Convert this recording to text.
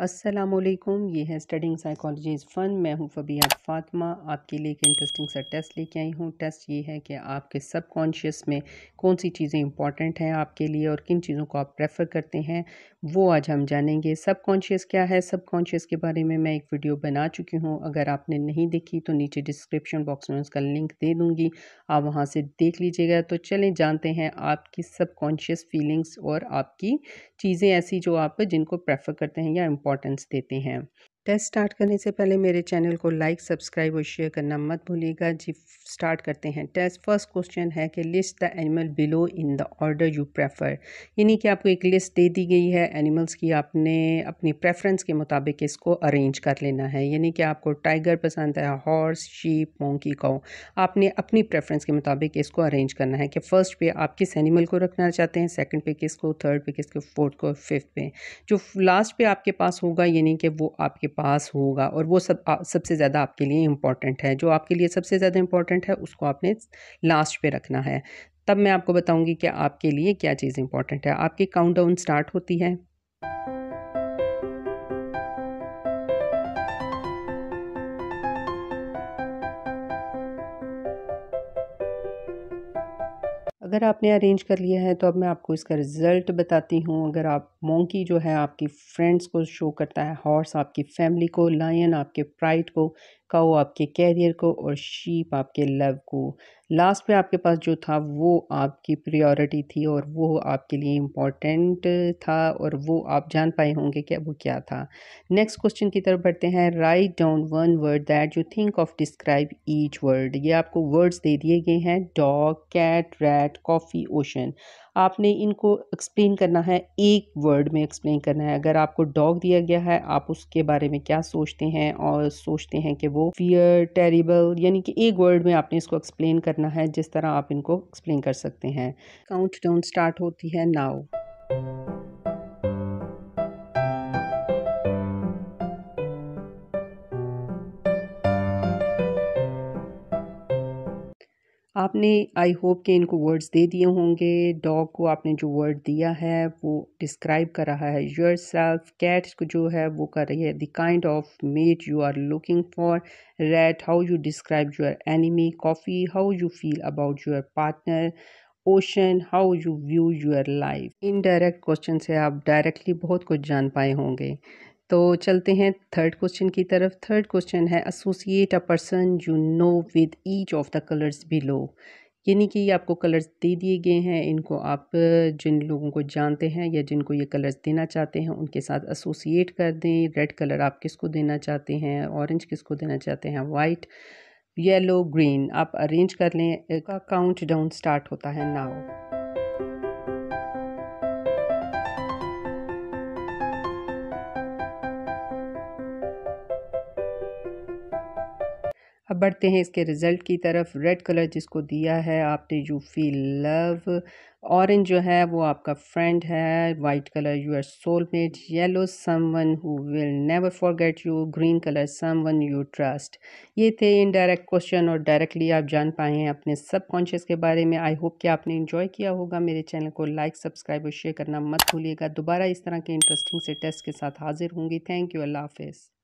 असलम ये है studying psychology is फ़न मैं हूँ फ़बिया फ़ातिमा आपके लिए एक इंटरेस्टिंग सा टेस्ट लेके आई हूँ टेस्ट ये है कि आपके सब कॉन्शियस में कौन सी चीज़ें इंपॉर्टेंट हैं आपके लिए और किन चीज़ों को आप प्रेफर करते हैं वो आज हम जानेंगे सब कॉन्शियस क्या है सब कॉन्शियस के बारे में मैं एक वीडियो बना चुकी हूँ अगर आपने नहीं देखी तो नीचे डिस्क्रिप्शन बॉक्स में उसका लिंक दे दूँगी आप वहाँ से देख लीजिएगा तो चलें जानते हैं आपकी सब कॉन्शियस फीलिंग्स और आपकी चीज़ें ऐसी जो आप जिनको प्रेफर करते हैं या इम्पोर्टेंस देते हैं टेस्ट स्टार्ट करने से पहले मेरे चैनल को लाइक सब्सक्राइब और शेयर करना मत भूलिएगा जी स्टार्ट करते हैं टेस्ट फर्स्ट क्वेश्चन है कि list the animal below in the order you prefer यानी कि आपको एक लिस्ट दे दी गई है एनिमल्स की आपने अपनी प्रेफरेंस के मुताबिक इसको अरेंज कर लेना है यानी कि आपको टाइगर पसंद है हॉर्स शीप मोंकी काउ आपने अपनी प्रेफरेंस के मुताबिक इसको अरेंज करना है कि फ़र्स्ट पे आप किस एनिमल को रखना चाहते हैं सेकेंड पे किसको थर्ड पे किसको फोर्थ को फिफ्थ पे जो लास्ट पे आपके पास होगा यानी कि वो आपके पास होगा और वो सब सबसे ज़्यादा आपके लिए इम्पॉर्टेंट है जो आपके लिए सबसे ज़्यादा इम्पॉर्टेंट है उसको आपने लास्ट पे रखना है तब मैं आपको बताऊंगी कि आपके लिए क्या चीज़ इम्पॉर्टेंट है आपकी काउंटडाउन स्टार्ट होती है अगर आपने अरेंज कर लिया है तो अब मैं आपको इसका रिज़ल्ट बताती हूँ अगर आप मोंकी जो है आपकी फ्रेंड्स को शो करता है हॉर्स आपकी फैमिली को लायन आपके प्राइड को काओ आपके कैरियर को और शीप आपके लव को लास्ट पे आपके पास जो था वो आपकी प्रायोरिटी थी और वो आपके लिए इम्पॉर्टेंट था और वो आप जान पाए होंगे कि वो क्या था नेक्स्ट क्वेश्चन की तरफ बढ़ते हैं write down one word that you think of describe each word ये आपको वर्ड्स दे दिए गए हैं dog cat rat coffee ocean आपने इनको एक्सप्लेन करना है एक वर्ड में एक्सप्लेन करना है अगर आपको डॉग दिया गया है आप उसके बारे में क्या सोचते हैं और सोचते हैं कि वो फियर टेरिबल यानी कि एक वर्ड में आपने इसको एक्सप्लेन करना है जिस तरह आप इनको एक्सप्लेन कर सकते हैं काउंट डाउन स्टार्ट होती है नाउ आपने आई होप के इनको वर्ड्स दे दिए होंगे डॉग को आपने जो वर्ड दिया है वो डिस्क्राइब कर रहा है योर सेल्फ कैट को जो है वो कर रही है the kind of mate you are looking for rat how you describe your enemy coffee how you feel about your partner ocean how you view your life indirect question से आप directly बहुत कुछ जान पाए होंगे तो चलते हैं थर्ड क्वेश्चन की तरफ थर्ड क्वेश्चन है associate a person you know with each of the colours below यानी कि आपको कलर्स दे दिए गए हैं इनको आप जिन लोगों को जानते हैं या जिनको ये कलर्स देना चाहते हैं उनके साथ एसोसिएट कर दें रेड कलर आप किसको देना चाहते हैं ऑरेंज किसको देना चाहते हैं वाइट येलो ग्रीन आप अरेंज कर लें काउंट डाउन स्टार्ट होता है नाउ बढ़ते हैं इसके रिज़ल्ट की तरफ रेड कलर जिसको दिया है आपने यू फील लव ऑरेंज जो है वो आपका फ्रेंड है white colour your soulmate yellow someone who will never forget you green colour someone you trust ये थे इनडायरेक्ट क्वेश्चन और डायरेक्टली आप जान पाए हैं अपने सब कॉन्शियस के बारे में आई होप कि आपने इंजॉय किया होगा मेरे चैनल को लाइक सब्सक्राइब और शेयर करना मत भूलिएगा दोबारा इस तरह के इंटरेस्टिंग से टेस्ट के साथ हाजिर होंगी थैंक यू अल्लाह हाफिज़